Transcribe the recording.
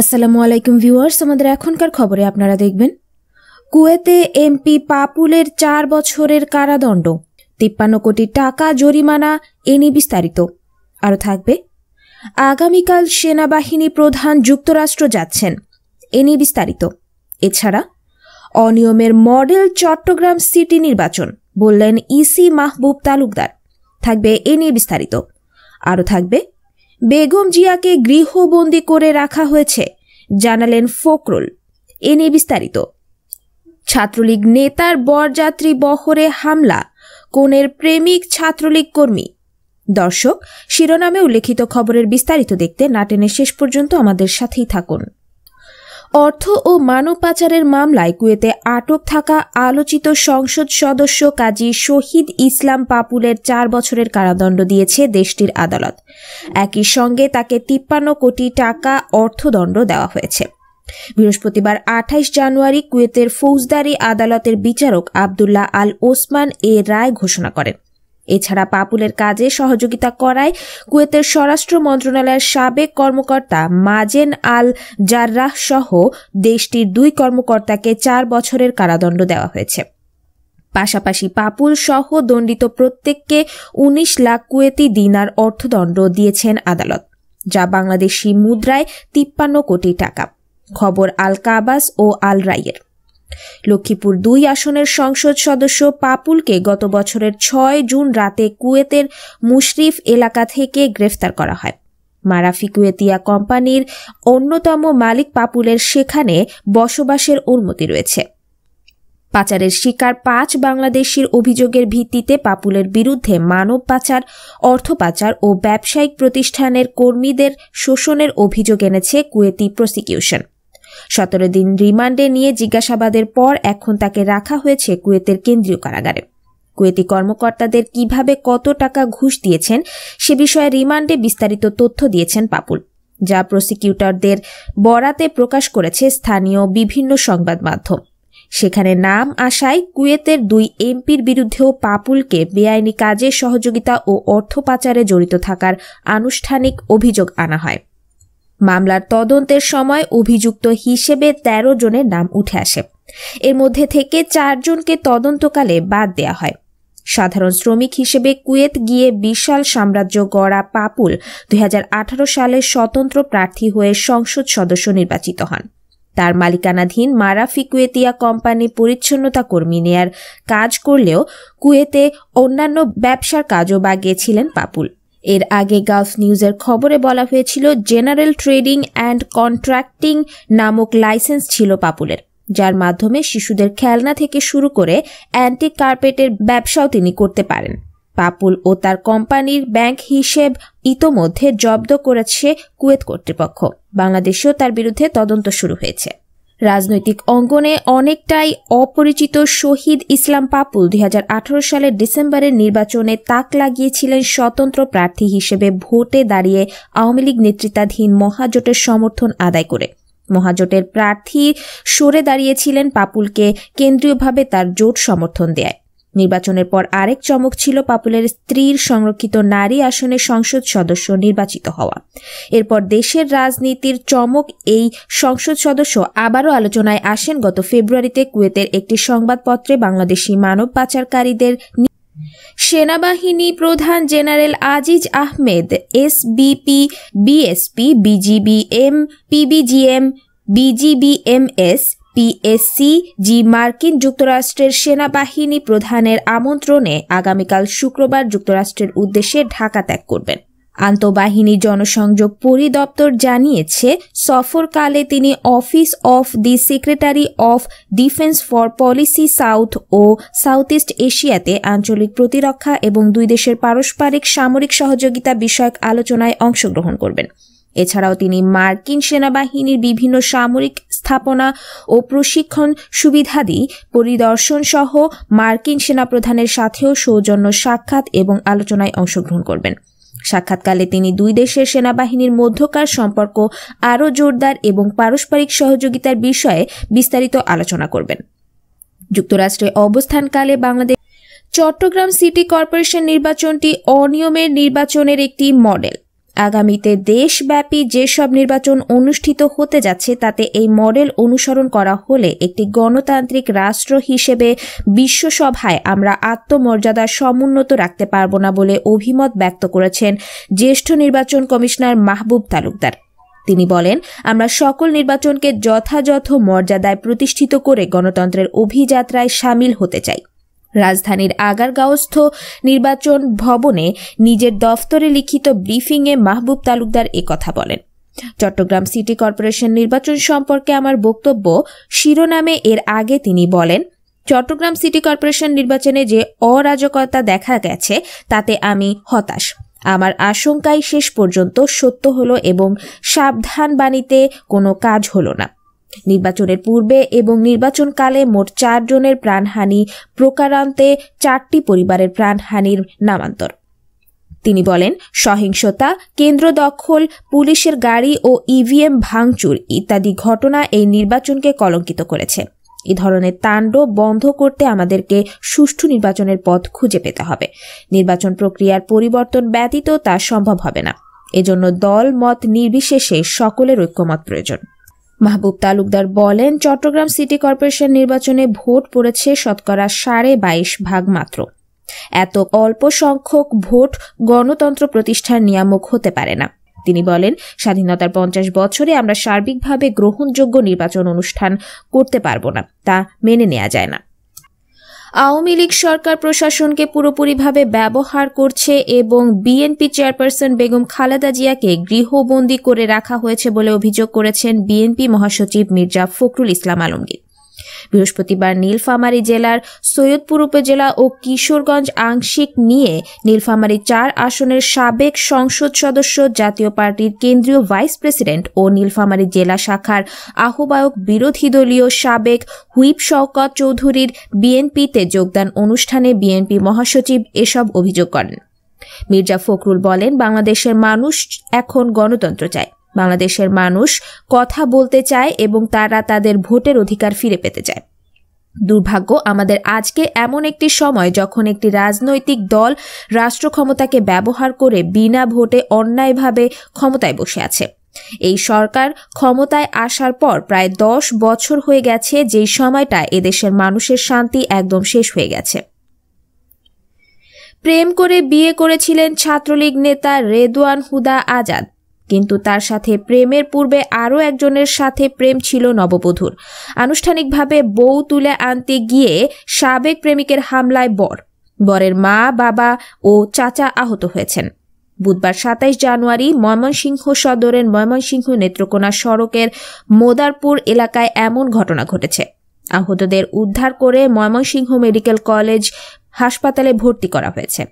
আসসালামু আলাইকুম ভিউয়ার্স আমাদের এখনকার খবরে আপনারা দেখবেন কুয়েতে এমপি পাপুলের চার বছরের কারাদণ্ড তিপ্পান্ন কোটি টাকা জরিমানা এনি বিস্তারিত আরও থাকবে আগামীকাল সেনাবাহিনী প্রধান যুক্তরাষ্ট্র যাচ্ছেন এনি বিস্তারিত এছাড়া অনিয়মের মডেল চট্টগ্রাম সিটি নির্বাচন বললেন ইসি মাহবুব তালুকদার থাকবে এ নিয়ে বিস্তারিত আরও থাকবে বেগম জিয়াকে গৃহবন্দী করে রাখা হয়েছে জানালেন ফকরুল এ নিয়ে বিস্তারিত ছাত্রলীগ নেতার বরযাত্রী বহরে হামলা কোনের প্রেমিক ছাত্রলীগ কর্মী দর্শক শিরোনামে উল্লেখিত খবরের বিস্তারিত দেখতে নাটেনের শেষ পর্যন্ত আমাদের সাথেই থাকুন অর্থ ও মানব পাচারের মামলায় কুয়েতে আটক থাকা আলোচিত সংসদ সদস্য কাজী শহীদ ইসলাম পাপুলের চার বছরের কারাদণ্ড দিয়েছে দেশটির আদালত একই সঙ্গে তাকে তিপ্পান্ন কোটি টাকা অর্থদণ্ড দেওয়া হয়েছে বৃহস্পতিবার আঠাইশ জানুয়ারি কুয়েতের ফৌজদারি আদালতের বিচারক আবদুল্লাহ আল ওসমান এ রায় ঘোষণা করেন এছাড়া পাপুলের কাজে সহযোগিতা করায় কুয়েতের স্বরাষ্ট্র মন্ত্রণালয়ের সাবেক কর্মকর্তা মাজেন আল জার্রাহ সহ দেশটির দুই কর্মকর্তাকে চার বছরের কারাদণ্ড দেওয়া হয়েছে পাশাপাশি পাপুল সহ দণ্ডিত প্রত্যেককে ১৯ লাখ কুয়েতি দিনার অর্থদণ্ড দিয়েছেন আদালত যা বাংলাদেশি মুদ্রায় তিপ্পান্ন কোটি টাকা খবর আল কাবাস ও আল রাইয়ের লক্ষ্মীপুর দুই আসনের সংসদ সদস্য পাপুলকে গত বছরের ছয় জুন রাতে কুয়েতের মুশরিফ এলাকা থেকে গ্রেফতার করা হয় মারাফি কুয়েতিয়া কোম্পানির অন্যতম মালিক পাপুলের সেখানে বসবাসের অনুমতি রয়েছে পাচারের শিকার পাঁচ বাংলাদেশির অভিযোগের ভিত্তিতে পাপুলের বিরুদ্ধে মানব পাচার অর্থ পাচার ও ব্যবসায়িক প্রতিষ্ঠানের কর্মীদের শোষণের অভিযোগ এনেছে কুয়েতি প্রসিকিউশন সতেরো দিন রিমান্ডে নিয়ে জিজ্ঞাসাবাদের পর এখন তাকে রাখা হয়েছে কুয়েতের কেন্দ্রীয় কারাগারে কুয়েতি কর্মকর্তাদের কিভাবে কত টাকা ঘুষ দিয়েছেন সে বিষয়ে রিমান্ডে বিস্তারিত তথ্য দিয়েছেন পাপুল যা প্রসিকিউটরদের বরাতে প্রকাশ করেছে স্থানীয় বিভিন্ন সংবাদ মাধ্যম সেখানে নাম আসায় কুয়েতের দুই এমপির বিরুদ্ধেও পাপুলকে বেআইনি কাজে সহযোগিতা ও অর্থ পাচারে জড়িত থাকার আনুষ্ঠানিক অভিযোগ আনা হয় মামলার তদন্তের সময় অভিযুক্ত হিসেবে ১৩ জনের নাম উঠে আসে এর মধ্যে থেকে চারজনকে তদন্তকালে বাদ দেয়া হয় সাধারণ শ্রমিক হিসেবে কুয়েত গিয়ে বিশাল সাম্রাজ্য গড়া পাপুল দুই সালে স্বতন্ত্র প্রার্থী হয়ে সংসদ সদস্য নির্বাচিত হন তার মালিকানাধীন মারাফি কুয়েতিয়া কোম্পানি পরিচ্ছন্নতা কর্মী নেয়ার কাজ করলেও কুয়েতে অন্যান্য ব্যবসার কাজও বাগিয়েছিলেন পাপুল এর আগে গালফ নিউজের খবরে বলা হয়েছিল জেনারেল ট্রেডিং অ্যান্ড কন্ট্রাক্টিং নামক লাইসেন্স ছিল পাপুলের যার মাধ্যমে শিশুদের খেলনা থেকে শুরু করে অ্যান্টিক কার্পেটের ব্যবসাও তিনি করতে পারেন পাপুল ও তার কোম্পানির ব্যাংক হিসেব ইতোমধ্যে জব্দ করেছে কুয়েত কর্তৃপক্ষ বাংলাদেশেও তার বিরুদ্ধে তদন্ত শুরু হয়েছে রাজনৈতিক অঙ্গনে অনেকটাই অপরিচিত শহীদ ইসলাম পাপুল দুই সালের ডিসেম্বরের নির্বাচনে তাক লাগিয়েছিলেন স্বতন্ত্র প্রার্থী হিসেবে ভোটে দাঁড়িয়ে আওয়ামী লীগ নেতৃত্বাধীন মহাজোটের সমর্থন আদায় করে মহাজোটের প্রার্থী সরে দাঁড়িয়েছিলেন পাপুলকে কেন্দ্রীয়ভাবে তার জোট সমর্থন দেয় নির্বাচনের পর আরেক চমক ছিল পাপুলের স্ত্রীর সংরক্ষিত নারী আসনে সংসদ সদস্য নির্বাচিত হওয়া এরপর দেশের রাজনীতির চমক এই সংসদ সদস্য আবারও আলোচনায় আসেন গত ফেব্রুয়ারিতে কুয়েতের একটি সংবাদপত্রে বাংলাদেশি মানব পাচারকারীদের সেনাবাহিনী প্রধান general Aziz Ahmed S BP BSP BGB M PBGM BGBMS PSC G মার্কিন যুক্তরাষ্ট্রের সেনাবাহিনী প্রধানের আমন্ত্রণে আগামীকাল শুক্রবার যুক্তরাষ্ট্রের উদ্দেশ্যে ঢাকা ত্যাগ করবেন আন্তঃবাহিনী জনসংযোগ পরিদপ্তর জানিয়েছে সফরকালে তিনি office of the secretary of defence for policy south ও সাউথ ইস্ট এশিয়াতে আঞ্চলিক প্রতিরক্ষা এবং দুই দেশের পারস্পরিক সামরিক সহযোগিতা বিষয়ক আলোচনায় অংশগ্রহণ করবেন এছাড়াও তিনি মার্কিন সেনাবাহিনীর বিভিন্ন সামরিক স্থাপনা ও প্রশিক্ষণ সুবিধাদি পরিদর্শন সহ মার্কিন সেনাপ্রধানের সাথেও সৌজন্য সাক্ষাৎ এবং আলোচনায় অংশগ্রহণ করবেন সাক্ষাৎকালে তিনি দুই দেশের সেনাবাহিনীর মধ্যকার সম্পর্ক আরও জোরদার এবং পারস্পরিক সহযোগিতার বিষয়ে বিস্তারিত আলোচনা করবেন যুক্তরাষ্ট্রে অবস্থানকালে বাংলাদেশ চট্টগ্রাম সিটি কর্পোরেশন নির্বাচনটি অনিয়মের নির্বাচনের একটি মডেল আগামীতে দেশব্যাপী যেসব নির্বাচন অনুষ্ঠিত হতে যাচ্ছে তাতে এই মডেল অনুসরণ করা হলে একটি গণতান্ত্রিক রাষ্ট্র হিসেবে বিশ্বসভায় আমরা আত্মমর্যাদা সমুন্নত রাখতে পারব না বলে অভিমত ব্যক্ত করেছেন জ্যেষ্ঠ নির্বাচন কমিশনার মাহবুব তালুকদার তিনি বলেন আমরা সকল নির্বাচনকে যথাযথ মর্যাদায় প্রতিষ্ঠিত করে গণতন্ত্রের অভিযাত্রায় সামিল হতে চাই রাজধানীর আগারগাঁওস্থ নির্বাচন ভবনে নিজের দফতরে লিখিত ব্রিফিংয়ে মাহবুব তালুকদার কথা বলেন চট্টগ্রাম সিটি কর্পোরেশন নির্বাচন সম্পর্কে আমার বক্তব্য শিরোনামে এর আগে তিনি বলেন চট্টগ্রাম সিটি কর্পোরেশন নির্বাচনে যে অরাজকতা দেখা গেছে তাতে আমি হতাশ আমার আশঙ্কাই শেষ পর্যন্ত সত্য হলো এবং সাবধান বাণীতে কোনো কাজ হলো না নির্বাচনের পূর্বে এবং নির্বাচনকালে মোট চারজনের প্রাণহানি প্রকারান্তে চারটি পরিবারের প্রাণহানির নামান্তর তিনি বলেন সহিংসতা কেন্দ্র দখল পুলিশের গাড়ি ও ইভিএম ভাঙচুর ইত্যাদি ঘটনা এই নির্বাচনকে কলঙ্কিত করেছে এ ধরনের তাণ্ডব বন্ধ করতে আমাদেরকে সুষ্ঠু নির্বাচনের পথ খুঁজে পেতে হবে নির্বাচন প্রক্রিয়ার পরিবর্তন ব্যতীত তা সম্ভব হবে না এজন্য দল মত নির্বিশেষে সকলের ঐক্যমত প্রয়োজন মাহবুব তালুকদার বলেন চট্টগ্রাম সিটি কর্পোরেশন নির্বাচনে ভোট পড়েছে শতকরা সাড়ে বাইশ ভাগ মাত্র এত অল্প সংখ্যক ভোট গণতন্ত্র প্রতিষ্ঠার নিয়ামক হতে পারে না তিনি বলেন স্বাধীনতার পঞ্চাশ বছরে আমরা সার্বিকভাবে গ্রহণযোগ্য নির্বাচন অনুষ্ঠান করতে পারব না তা মেনে নেওয়া যায় না আওয়ামী লীগ সরকার প্রশাসনকে পুরোপুরিভাবে ব্যবহার করছে এবং বিএনপি চেয়ারপারসন বেগম খালেদা জিয়াকে গৃহবন্দী করে রাখা হয়েছে বলে অভিযোগ করেছেন বিএনপি মহাসচিব মির্জা ফখরুল ইসলাম আলমগীর বৃহস্পতিবার নীলফামারী জেলার সৈয়দপুর উপজেলা ও কিশোরগঞ্জ আংশিক নিয়ে নীলফামারী চার আসনের সাবেক সংসদ সদস্য জাতীয় পার্টির কেন্দ্রীয় ভাইস প্রেসিডেন্ট ও নীলফামারী জেলা শাখার আহ্বায়ক বিরোধী দলীয় সাবেক হুইপ শওকত চৌধুরীর বিএনপিতে যোগদান অনুষ্ঠানে বিএনপি মহাসচিব এসব অভিযোগ করেন মির্জা ফখরুল বলেন বাংলাদেশের মানুষ এখন গণতন্ত্র চায় বাংলাদেশের মানুষ কথা বলতে চায় এবং তারা তাদের ভোটের অধিকার ফিরে পেতে চায় দুর্ভাগ্য আমাদের আজকে এমন একটি সময় যখন একটি রাজনৈতিক দল রাষ্ট্র ক্ষমতাকে ব্যবহার করে বিনা ভোটে অন্যায়ভাবে ক্ষমতায় বসে আছে এই সরকার ক্ষমতায় আসার পর প্রায় দশ বছর হয়ে গেছে যেই সময়টা এদেশের মানুষের শান্তি একদম শেষ হয়ে গেছে প্রেম করে বিয়ে করেছিলেন ছাত্রলীগ নেতা রেদওয়ান হুদা আজাদ কিন্তু তার সাথে প্রেমের পূর্বে আরও একজনের সাথে প্রেম ছিল নববধূর আনুষ্ঠানিকভাবে বউ তুলে আনতে গিয়ে সাবেক প্রেমিকের হামলায় বর বরের মা বাবা ও চাচা আহত হয়েছেন বুধবার সাতাইশ জানুয়ারি ময়মনসিংহ সদরের ময়মনসিংহ নেত্রকোনা সড়কের মোদারপুর এলাকায় এমন ঘটনা ঘটেছে আহতদের উদ্ধার করে ময়মনসিংহ মেডিকেল কলেজ হাসপাতালে ভর্তি করা হয়েছে